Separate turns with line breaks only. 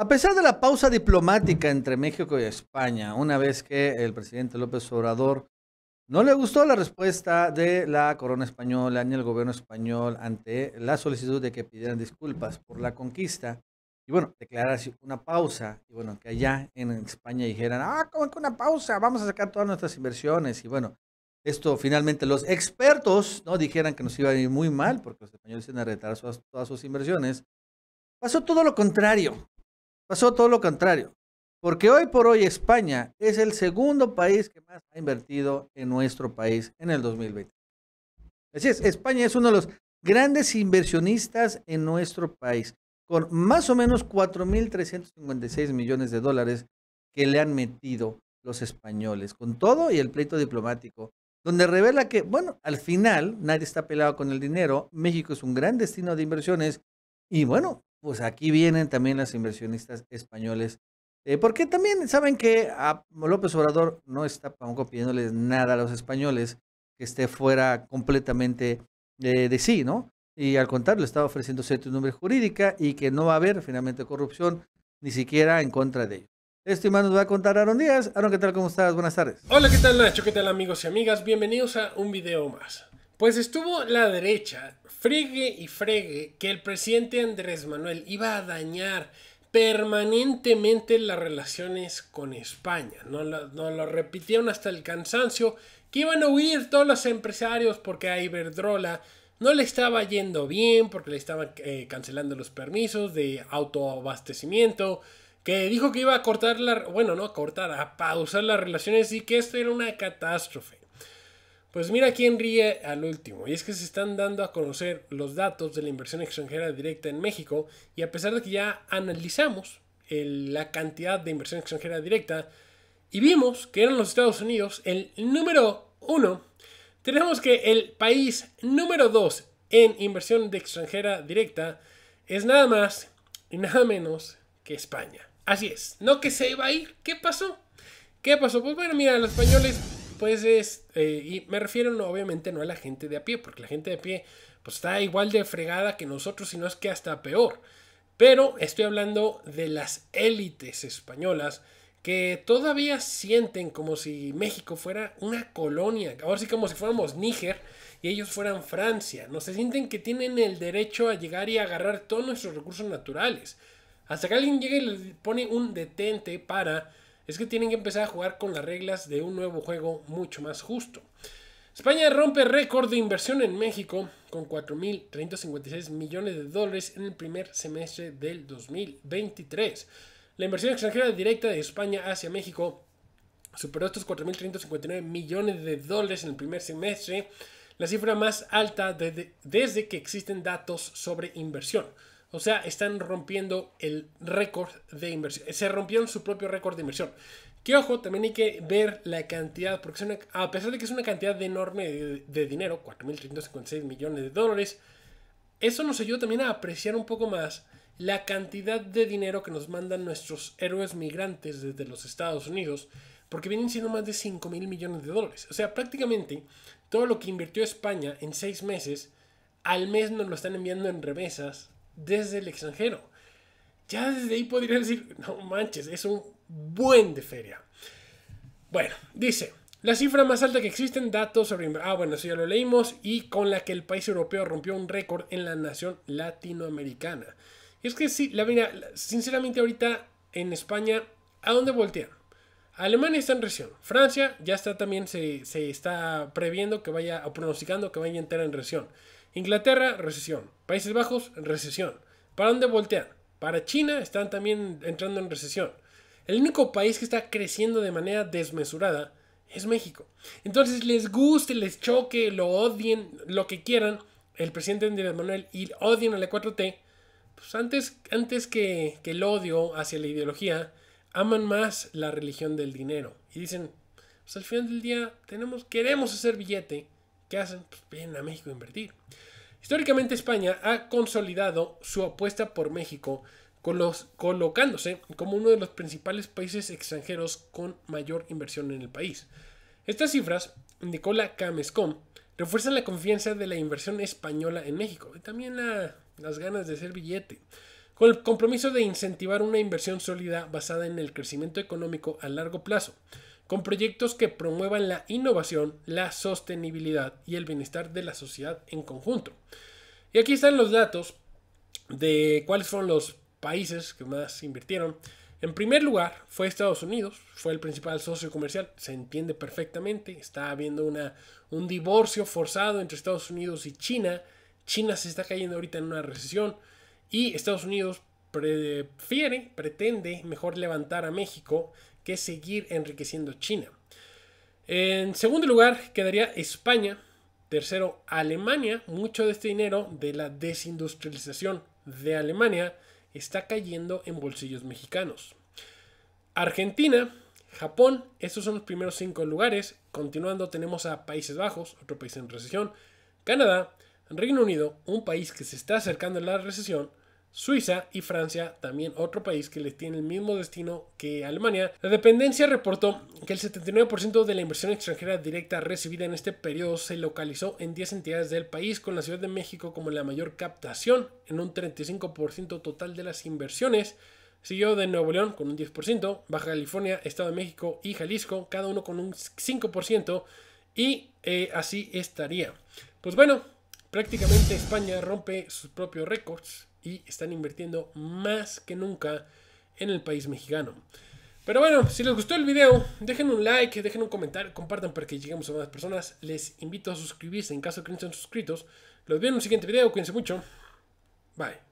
A pesar de la pausa diplomática entre México y España, una vez que el presidente López Obrador no le gustó la respuesta de la corona española ni el gobierno español ante la solicitud de que pidieran disculpas por la conquista, y bueno, declarar así una pausa, y bueno, que allá en España dijeran, ah, ¿cómo que una pausa? Vamos a sacar todas nuestras inversiones, y bueno, esto finalmente los expertos no dijeran que nos iba a ir muy mal porque los españoles iban a retar todas sus inversiones. Pasó todo lo contrario. Pasó todo lo contrario, porque hoy por hoy España es el segundo país que más ha invertido en nuestro país en el 2020. Así es, España es uno de los grandes inversionistas en nuestro país, con más o menos 4.356 millones de dólares que le han metido los españoles, con todo y el pleito diplomático, donde revela que, bueno, al final nadie está pelado con el dinero, México es un gran destino de inversiones y bueno, pues aquí vienen también las inversionistas españoles. Eh, porque también saben que a López Obrador no está tampoco nada a los españoles que esté fuera completamente eh, de, sí, ¿no? Y al contrario, le está ofreciendo certidumbre jurídica y que no va a haber finalmente corrupción, ni siquiera en contra de ellos. Esto y más nos va a contar Aaron Díaz. Aaron, ¿qué tal? ¿Cómo estás? Buenas tardes.
Hola, ¿qué tal Nacho? ¿Qué tal amigos y amigas? Bienvenidos a un video más. Pues estuvo la derecha fregue y fregue que el presidente Andrés Manuel iba a dañar permanentemente las relaciones con España. No lo, lo repitieron hasta el cansancio, que iban a huir todos los empresarios porque a Iberdrola no le estaba yendo bien, porque le estaban eh, cancelando los permisos de autoabastecimiento, que dijo que iba a cortar la, bueno, no a cortar, a pausar las relaciones y que esto era una catástrofe. Pues mira quién ríe al último, y es que se están dando a conocer los datos de la inversión extranjera directa en México, y a pesar de que ya analizamos la cantidad de inversión extranjera directa, y vimos que eran los Estados Unidos el número uno, tenemos que el país número dos en inversión de extranjera directa es nada más y nada menos que España. Así es, no que se iba a ir, ¿qué pasó? ¿Qué pasó? Pues bueno, mira, los españoles pues es, eh, y me refiero obviamente no a la gente de a pie, porque la gente de a pie pues está igual de fregada que nosotros, sino es que hasta peor. Pero estoy hablando de las élites españolas que todavía sienten como si México fuera una colonia, ahora sí como si fuéramos Níger y ellos fueran Francia, no se sienten que tienen el derecho a llegar y agarrar todos nuestros recursos naturales. Hasta que alguien llegue y les pone un detente para es que tienen que empezar a jugar con las reglas de un nuevo juego mucho más justo. España rompe récord de inversión en México con 4.356 millones de dólares en el primer semestre del 2023. La inversión extranjera directa de España hacia México superó estos 4.359 millones de dólares en el primer semestre, la cifra más alta desde que existen datos sobre inversión. O sea, están rompiendo el récord de inversión. Se rompieron su propio récord de inversión. Que ojo, también hay que ver la cantidad, porque a pesar de que es una cantidad enorme de, de dinero, 4.356 millones de dólares, eso nos ayuda también a apreciar un poco más la cantidad de dinero que nos mandan nuestros héroes migrantes desde los Estados Unidos, porque vienen siendo más de 5 mil millones de dólares. O sea, prácticamente todo lo que invirtió España en seis meses, al mes nos lo están enviando en remesas desde el extranjero. Ya desde ahí podría decir, no manches, es un buen de feria. Bueno, dice, la cifra más alta que existen, datos sobre... Ah, bueno, eso ya lo leímos, y con la que el país europeo rompió un récord en la nación latinoamericana. Y es que sí, la mira, sinceramente ahorita en España, ¿a dónde voltean? Alemania está en recesión. Francia ya está también, se, se, está previendo que vaya, o pronosticando que vaya a entrar en recesión. Inglaterra, recesión. Países Bajos, recesión. ¿Para dónde voltean? Para China están también entrando en recesión. El único país que está creciendo de manera desmesurada es México. Entonces les guste, les choque, lo odien, lo que quieran, el presidente Andrés Manuel y odien a la 4T, pues antes, antes que, el odio hacia la ideología, aman más la religión del dinero. Y dicen, pues al final del día tenemos, queremos hacer billete ¿Qué hacen? Pues vienen a México a invertir. Históricamente España ha consolidado su apuesta por México colocándose como uno de los principales países extranjeros con mayor inversión en el país. Estas cifras, Nicola la Camescom, refuerzan la confianza de la inversión española en México y también las ganas de ser billete con el compromiso de incentivar una inversión sólida basada en el crecimiento económico a largo plazo, con proyectos que promuevan la innovación, la sostenibilidad y el bienestar de la sociedad en conjunto. Y aquí están los datos de cuáles fueron los países que más invirtieron. En primer lugar fue Estados Unidos, fue el principal socio comercial, se entiende perfectamente, está habiendo una, un divorcio forzado entre Estados Unidos y China, China se está cayendo ahorita en una recesión, y Estados Unidos prefiere, pretende mejor levantar a México que seguir enriqueciendo China. En segundo lugar quedaría España, tercero Alemania, mucho de este dinero de la desindustrialización de Alemania está cayendo en bolsillos mexicanos. Argentina, Japón, estos son los primeros cinco lugares. Continuando tenemos a Países Bajos, otro país en recesión, Canadá, Reino Unido, un país que se está acercando a la recesión, Suiza y Francia, también otro país que les tiene el mismo destino que Alemania. La dependencia reportó que el 79% de la inversión extranjera directa recibida en este periodo se localizó en 10 entidades del país, con la Ciudad de México como la mayor captación, en un 35% total de las inversiones. Siguió de Nuevo León con un 10%, Baja California, Estado de México y Jalisco, cada uno con un 5%, y eh, así estaría. Pues bueno, prácticamente España rompe sus propios récords y están invirtiendo más que nunca en el país mexicano. Pero bueno, si les gustó el video, dejen un like, dejen un comentario, compartan para que lleguemos a más personas. Les invito a suscribirse en caso que no estén suscritos. Los veo en un siguiente video, cuídense mucho. Bye.